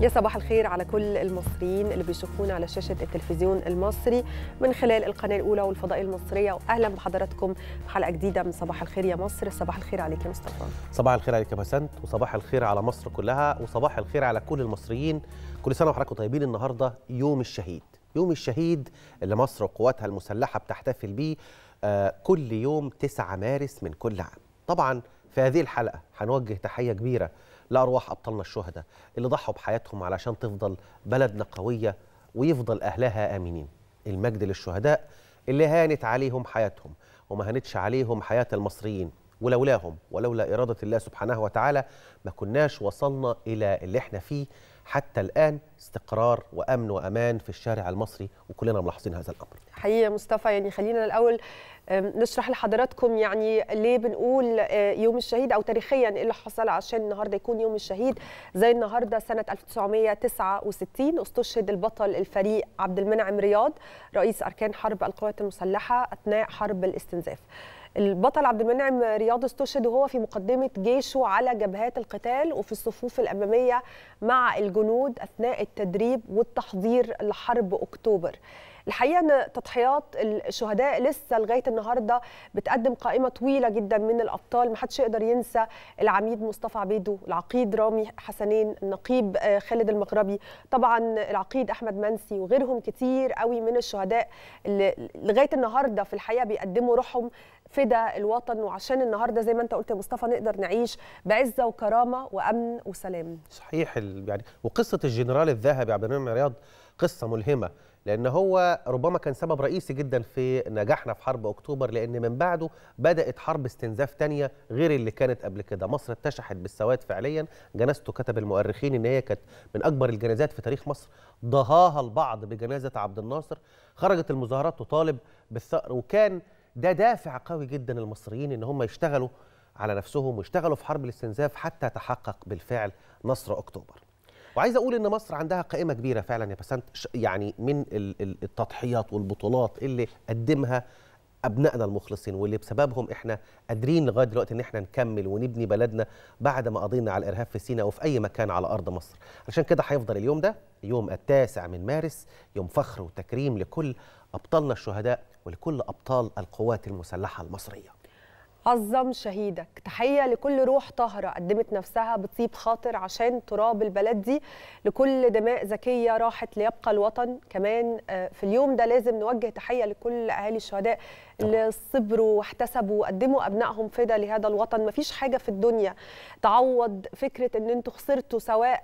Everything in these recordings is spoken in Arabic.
يا صباح الخير على كل المصريين اللي بيشوفونا على شاشة التلفزيون المصري من خلال القناة الأولى والفضائية المصرية وأهلا بحضراتكم في حلقة جديدة من صباح الخير يا مصر صباح الخير عليك يا مصطفى صباح الخير عليك يا بسنت وصباح الخير على مصر كلها وصباح الخير على كل المصريين كل سنة وحضراتكم طيبين النهاردة يوم الشهيد يوم الشهيد اللي مصر وقواتها المسلحة بتحتفل بيه آه كل يوم 9 مارس من كل عام طبعا في هذه الحلقة هنوجه تحية كبيرة لارواح ابطالنا الشهداء اللي ضحوا بحياتهم علشان تفضل بلدنا قويه ويفضل اهلها امنين المجد للشهداء اللي هانت عليهم حياتهم وما هانتش عليهم حياه المصريين ولولاهم ولولا اراده الله سبحانه وتعالى ما كناش وصلنا الى اللي احنا فيه حتى الآن استقرار وأمن وأمان في الشارع المصري وكلنا ملاحظين هذا الأمر حقيقة مصطفى يعني خلينا الأول نشرح لحضراتكم يعني ليه بنقول آه، يوم الشهيد او تاريخيا ايه اللي حصل عشان النهارده يكون يوم الشهيد زي النهارده سنه 1969 استشهد البطل الفريق عبد المنعم رياض رئيس اركان حرب القوات المسلحه اثناء حرب الاستنزاف. البطل عبد المنعم رياض استشهد وهو في مقدمة جيشه على جبهات القتال وفي الصفوف الأمامية مع الجنود أثناء التدريب والتحضير لحرب أكتوبر الحقيقه ان تضحيات الشهداء لسه لغايه النهارده بتقدم قائمه طويله جدا من الابطال ما حدش يقدر ينسى العميد مصطفى عبيدو العقيد رامي حسنين النقيب آه، خالد المغربي طبعا العقيد احمد منسي وغيرهم كتير قوي من الشهداء اللي لغايه النهارده في الحقيقه بيقدموا روحهم فدا الوطن وعشان النهارده زي ما انت قلت يا مصطفى نقدر نعيش بعزه وكرامه وامن وسلام صحيح يعني وقصه الجنرال الذهبي عبد المنعم رياض قصه ملهمه لأن هو ربما كان سبب رئيسي جدا في نجاحنا في حرب أكتوبر لأن من بعده بدأت حرب استنزاف تانية غير اللي كانت قبل كده مصر اتشحت بالسواد فعليا جنازته كتب المؤرخين إن هي كانت من أكبر الجنازات في تاريخ مصر ضهاها البعض بجنازة عبد الناصر خرجت المظاهرات تطالب بالثأر وكان ده دافع قوي جدا للمصريين إن هم يشتغلوا على نفسهم واشتغلوا في حرب الاستنزاف حتى تحقق بالفعل نصر أكتوبر وعايز اقول ان مصر عندها قائمه كبيره فعلا يا بسنت يعني من التضحيات والبطولات اللي قدمها ابنائنا المخلصين واللي بسببهم احنا قادرين لغايه دلوقتي ان احنا نكمل ونبني بلدنا بعد ما قضينا على الارهاب في سيناء وفي اي مكان على ارض مصر عشان كده هيفضل اليوم ده يوم التاسع من مارس يوم فخر وتكريم لكل ابطالنا الشهداء ولكل ابطال القوات المسلحه المصريه عظم شهيدك تحية لكل روح طاهرة قدمت نفسها بطيب خاطر عشان تراب البلد دي لكل دماء ذكية راحت ليبقى الوطن كمان آه، في اليوم ده لازم نوجه تحية لكل أهالي الشهداء اللي صبروا واحتسبوا وقدموا أبنائهم فدا لهذا الوطن مفيش حاجة في الدنيا تعوض فكرة أن أنتوا خسرتوا سواء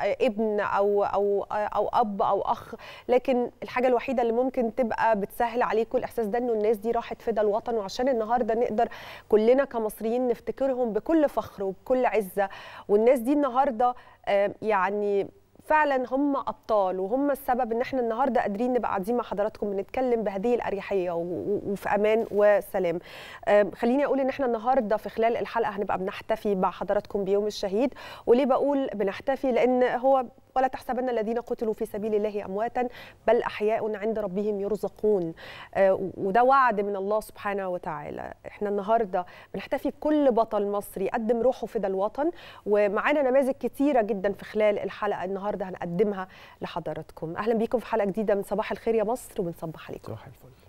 ابن او او او اب او اخ لكن الحاجه الوحيده اللي ممكن تبقى بتسهل عليكم الاحساس ده انه الناس دي راحت فدا الوطن وعشان النهارده نقدر كلنا كمصريين نفتكرهم بكل فخر وبكل عزه والناس دي النهارده يعني فعلا هم ابطال وهم السبب ان احنا النهارده قادرين نبقى قاعدين مع حضراتكم بنتكلم بهذه الاريحيه وفي امان وسلام خليني اقول ان احنا النهارده في خلال الحلقه هنبقى بنحتفي مع حضراتكم بيوم الشهيد وليه بقول بنحتفي لان هو ولا تحسبن الذين قتلوا في سبيل الله امواتا بل احياء عند ربهم يرزقون آه، وده وعد من الله سبحانه وتعالى احنا النهارده بنحتفي بكل بطل مصري قدم روحه فدا الوطن ومعانا نماذج كتيره جدا في خلال الحلقه النهارده هنقدمها لحضراتكم اهلا بيكم في حلقه جديده من صباح الخير يا مصر وبنصبح عليكم صباح الفل